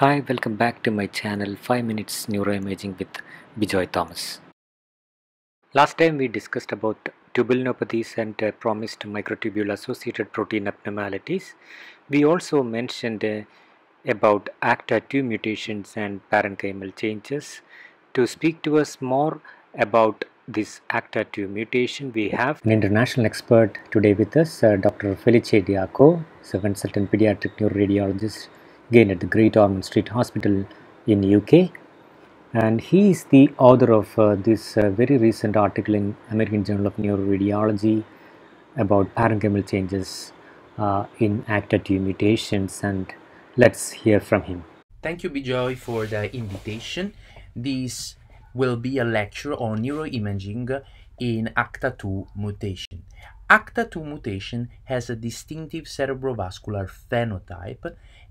Hi, welcome back to my channel 5 Minutes Neuroimaging with Bijoy Thomas. Last time we discussed about tubulinopathies and uh, promised microtubule associated protein abnormalities. We also mentioned uh, about ACTA2 mutations and parenchymal changes. To speak to us more about this ACTA2 mutation, we have an international expert today with us, uh, Dr. Felice Diaco, a consultant pediatric neuroradiologist again at the Great Ormond Street Hospital in UK and he is the author of uh, this uh, very recent article in American Journal of Neuroradiology about parenchymal changes uh, in ACTA2 mutations and let's hear from him. Thank you Bijoy for the invitation. This will be a lecture on neuroimaging in ACTA2 mutation. ACTA2 mutation has a distinctive cerebrovascular phenotype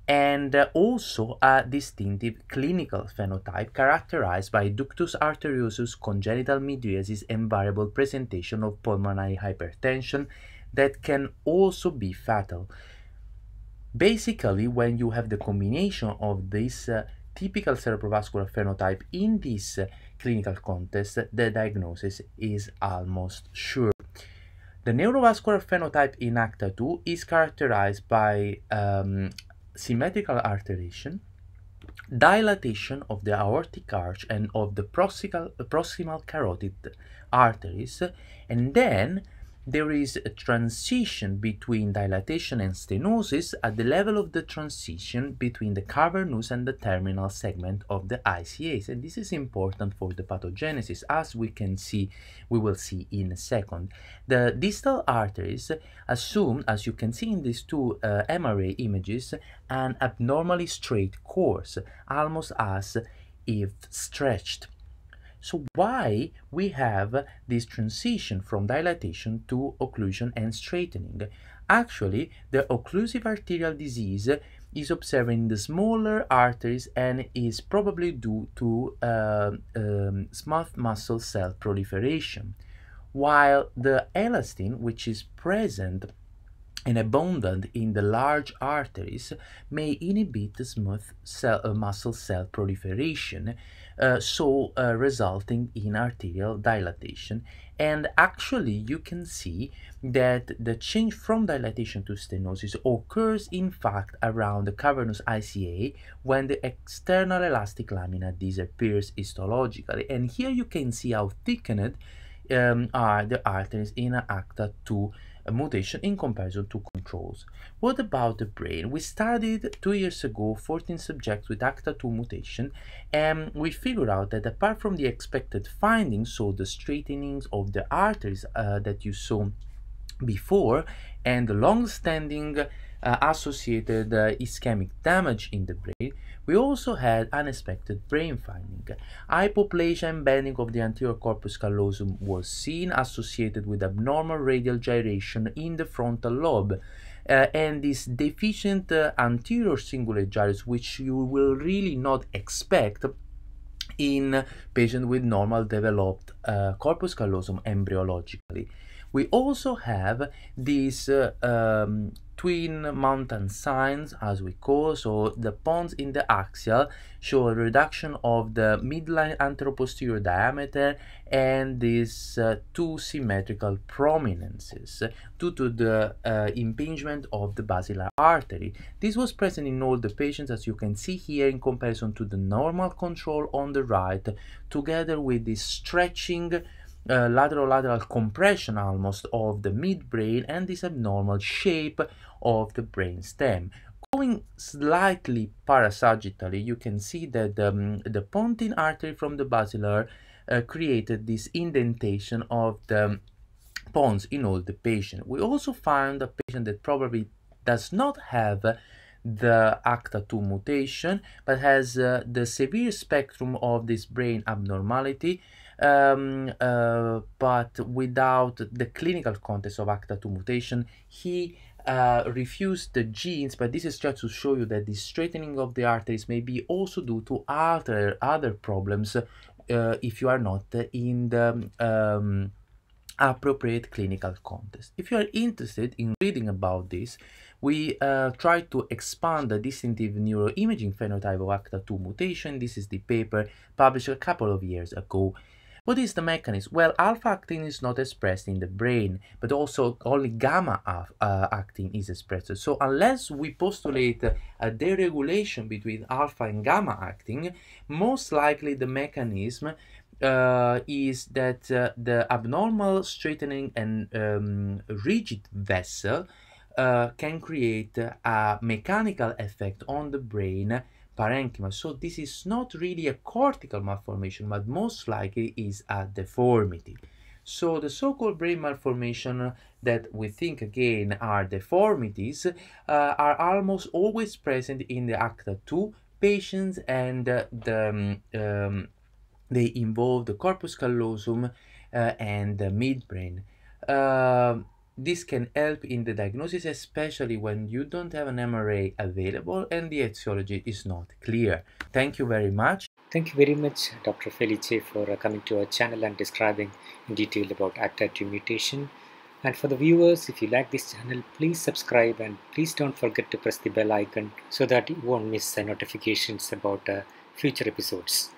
and uh, also a distinctive clinical phenotype characterized by ductus arteriosus, congenital mediasis and variable presentation of pulmonary hypertension that can also be fatal. Basically, when you have the combination of this uh, typical cerebrovascular phenotype in this uh, clinical context, the diagnosis is almost sure. The neurovascular phenotype in ACTA2 is characterized by um, symmetrical alteration, dilatation of the aortic arch and of the proximal, proximal carotid arteries, and then there is a transition between dilatation and stenosis at the level of the transition between the cavernous and the terminal segment of the ICAs. And this is important for the pathogenesis, as we can see, we will see in a second. The distal arteries assume, as you can see in these two uh, MRA images, an abnormally straight course, almost as if stretched. So why we have this transition from dilatation to occlusion and straightening? Actually, the occlusive arterial disease is observed in the smaller arteries and is probably due to uh, um, smooth muscle cell proliferation. While the elastin, which is present and abundant in the large arteries, may inhibit the smooth cell, uh, muscle cell proliferation uh, so resulting in arterial dilatation and actually you can see that the change from dilatation to stenosis occurs in fact around the cavernous ICA when the external elastic lamina disappears histologically and here you can see how thickened um, are the arteries in acta 2 mutation in comparison to controls. What about the brain? We studied two years ago 14 subjects with ACTA2 mutation and we figured out that apart from the expected findings, so the straightenings of the arteries uh, that you saw before and the long-standing uh, associated uh, ischemic damage in the brain, we also had unexpected brain finding. Hypoplasia and bending of the anterior corpus callosum was seen associated with abnormal radial gyration in the frontal lobe. Uh, and this deficient uh, anterior cingulate gyrus, which you will really not expect in patients with normal developed uh, corpus callosum embryologically. We also have these uh, um, twin mountain signs as we call so the points in the axial show a reduction of the midline anteroposterior diameter and these uh, two symmetrical prominences due to the uh, impingement of the basilar artery this was present in all the patients as you can see here in comparison to the normal control on the right together with this stretching uh, lateral lateral compression almost of the midbrain and this abnormal shape of the brain stem. Going slightly parasagittally, you can see that the, um, the pontine artery from the basilar uh, created this indentation of the pons in all the patient. We also found a patient that probably does not have the ACTA2 mutation, but has uh, the severe spectrum of this brain abnormality, um, uh, but without the clinical context of ACTA2 mutation, he uh, refused the genes, but this is just to show you that the straightening of the arteries may be also due to other, other problems uh, if you are not in the um, appropriate clinical context. If you are interested in reading about this, we uh, try to expand the distinctive neuroimaging phenotype of ACTA2 mutation. This is the paper published a couple of years ago what is the mechanism? Well, alpha-actin is not expressed in the brain, but also only gamma-actin uh, is expressed. So unless we postulate a deregulation between alpha and gamma-actin, most likely the mechanism uh, is that uh, the abnormal straightening and um, rigid vessel uh, can create a mechanical effect on the brain parenchyma. So this is not really a cortical malformation, but most likely is a deformity. So the so-called brain malformation that we think again are deformities uh, are almost always present in the ACTA2 patients and uh, the, um, um, they involve the corpus callosum uh, and the midbrain. Uh, this can help in the diagnosis, especially when you don't have an MRA available and the etiology is not clear. Thank you very much. Thank you very much, Dr. Felice, for uh, coming to our channel and describing in detail about ACTA2 mutation. And for the viewers, if you like this channel, please subscribe and please don't forget to press the bell icon so that you won't miss the uh, notifications about uh, future episodes.